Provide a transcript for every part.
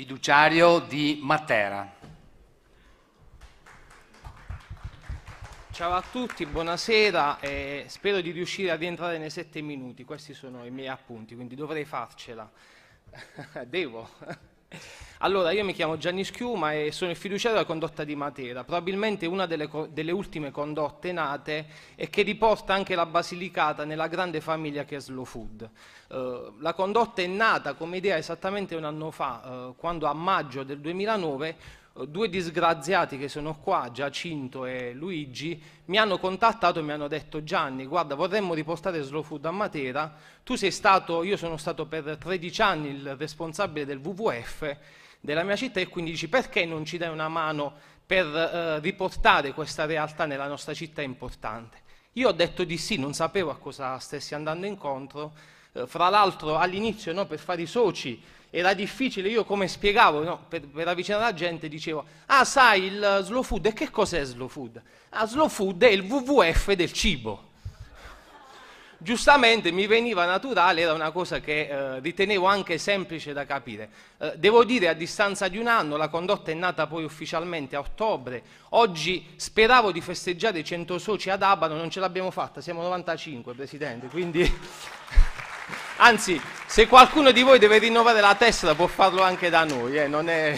fiduciario di Matera. Ciao a tutti, buonasera, eh, spero di riuscire ad entrare nei sette minuti, questi sono i miei appunti, quindi dovrei farcela. Devo. Allora, io mi chiamo Gianni Schiuma e sono il fiduciario della condotta di Matera, probabilmente una delle, delle ultime condotte nate e che riporta anche la Basilicata nella grande famiglia che è Slow Food. Eh, la condotta è nata come idea esattamente un anno fa, eh, quando a maggio del 2009 eh, due disgraziati che sono qua, Giacinto e Luigi, mi hanno contattato e mi hanno detto Gianni, guarda, vorremmo riportare Slow Food a Matera, tu sei stato, io sono stato per 13 anni il responsabile del WWF della mia città e quindi dici perché non ci dai una mano per eh, riportare questa realtà nella nostra città importante? Io ho detto di sì, non sapevo a cosa stessi andando incontro, eh, fra l'altro all'inizio no, per fare i soci era difficile, io come spiegavo, no, per, per, avvicinare la gente dicevo, ah sai il eh, slow food, e che cos'è slow food? Ah slow food è il WWF del cibo giustamente mi veniva naturale, era una cosa che eh, ritenevo anche semplice da capire. Eh, devo dire, a distanza di un anno, la condotta è nata poi ufficialmente a ottobre, oggi speravo di festeggiare i 100 soci ad Abano, non ce l'abbiamo fatta, siamo 95, Presidente, quindi... Anzi, se qualcuno di voi deve rinnovare la testa può farlo anche da noi, eh, non è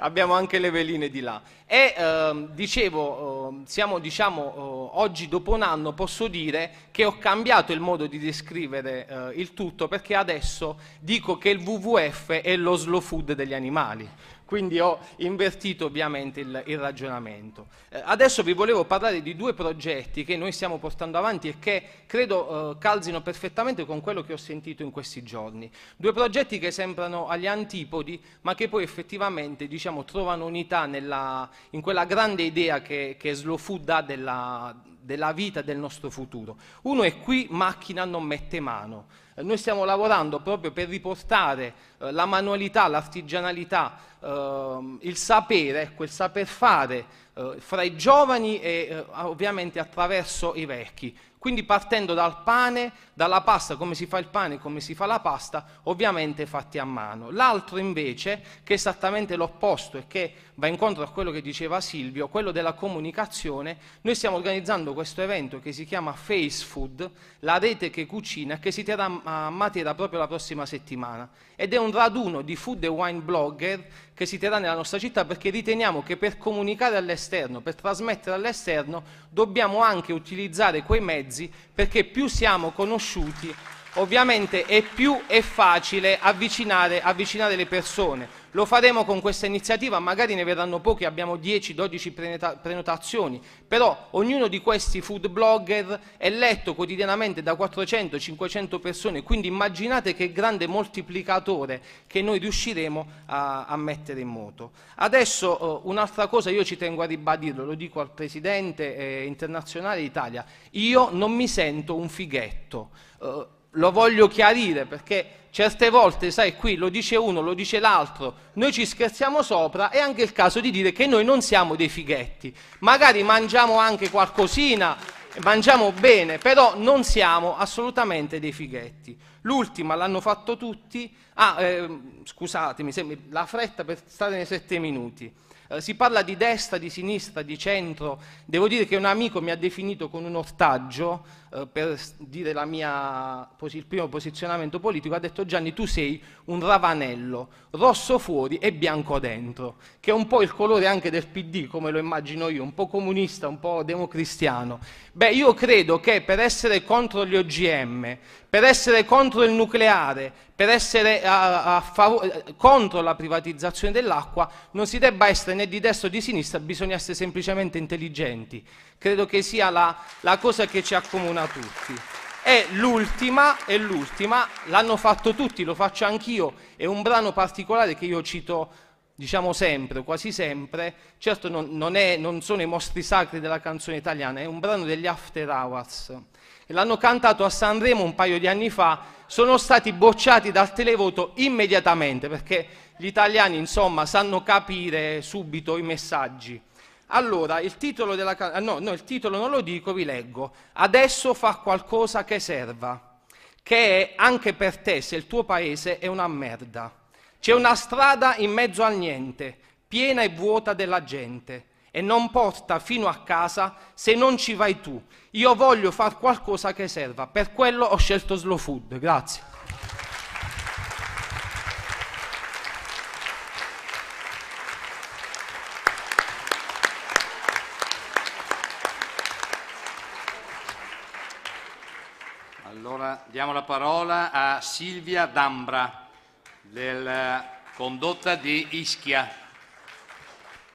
abbiamo anche le veline di là. E ehm, dicevo, eh, siamo diciamo eh, oggi dopo un anno posso dire che ho cambiato il modo di descrivere eh, il tutto perché adesso dico che il WWF è lo slow food degli animali quindi ho invertito ovviamente il, il ragionamento. Eh, adesso vi volevo parlare di due progetti che noi stiamo portando avanti e che credo eh, calzino perfettamente con quello che ho sentito in questi giorni. Due progetti che sembrano agli antipodi, ma che poi effettivamente diciamo, trovano unità nella, in quella grande idea che, che Food dà della, della vita, del nostro futuro. Uno è qui macchina non mette mano noi stiamo lavorando proprio per riportare eh, la manualità, l'artigianalità, eh, il sapere, quel saper fare eh, fra i giovani e eh, ovviamente attraverso i vecchi. Quindi partendo dal pane, dalla pasta, come si fa il pane, e come si fa la pasta, ovviamente fatti a mano. L'altro invece, che è esattamente l'opposto e che va incontro a quello che diceva Silvio, quello della comunicazione, noi stiamo organizzando questo evento che si chiama Face Food, la rete che cucina, che si terrà a Matera proprio la prossima settimana ed è un raduno di food e wine blogger che si terrà nella nostra città perché riteniamo che per comunicare all'esterno, per trasmettere all'esterno, dobbiamo anche utilizzare quei mezzi perché più siamo conosciuti ovviamente è più è facile avvicinare, avvicinare le persone. Lo faremo con questa iniziativa, magari ne verranno pochi, abbiamo 10-12 prenotazioni, però ognuno di questi food blogger è letto quotidianamente da 400-500 persone, quindi immaginate che grande moltiplicatore che noi riusciremo a, a mettere in moto. Adesso uh, un'altra cosa, io ci tengo a ribadirlo, lo dico al Presidente eh, internazionale d'Italia, io non mi sento un fighetto. Uh, lo voglio chiarire perché certe volte, sai, qui lo dice uno, lo dice l'altro, noi ci scherziamo sopra, è anche il caso di dire che noi non siamo dei fighetti. Magari mangiamo anche qualcosina, mangiamo bene, però non siamo assolutamente dei fighetti. L'ultima l'hanno fatto tutti, ah, eh, scusatemi, la fretta per stare nei sette minuti. Eh, si parla di destra, di sinistra, di centro. Devo dire che un amico mi ha definito con un ortaggio eh, per dire mia, il primo posizionamento politico, ha detto Gianni tu sei un ravanello, rosso fuori e bianco dentro, che è un po' il colore anche del PD, come lo immagino io, un po' comunista, un po' democristiano. Beh, io credo che per essere contro gli OGM, per essere contro il nucleare, per essere a, a favore, contro la privatizzazione dell'acqua, non si debba essere né di destra o di sinistra, bisogna essere semplicemente intelligenti. Credo che sia la, la cosa che ci accomuna a tutti. È l'ultima, e l'ultima, l'hanno fatto tutti, lo faccio anch'io, è un brano particolare che io cito diciamo sempre, quasi sempre, certo non, non, è, non, sono i mostri sacri della canzone italiana, è un brano degli After Hours. l'hanno cantato a Sanremo un paio di anni fa, sono stati bocciati dal televoto immediatamente, perché gli italiani, insomma, sanno capire subito i messaggi. Allora, il titolo della canzone, no, no, il titolo non lo dico, vi leggo. Adesso fa qualcosa che serva, che è anche per te se il tuo paese è una merda. C'è una strada in mezzo al niente, piena e vuota della gente, e non porta fino a casa se non ci vai tu. Io voglio far qualcosa che serva, per quello ho scelto Slow Food. Grazie. Allora diamo la parola a Silvia D'Ambra, della eh, condotta di Ischia.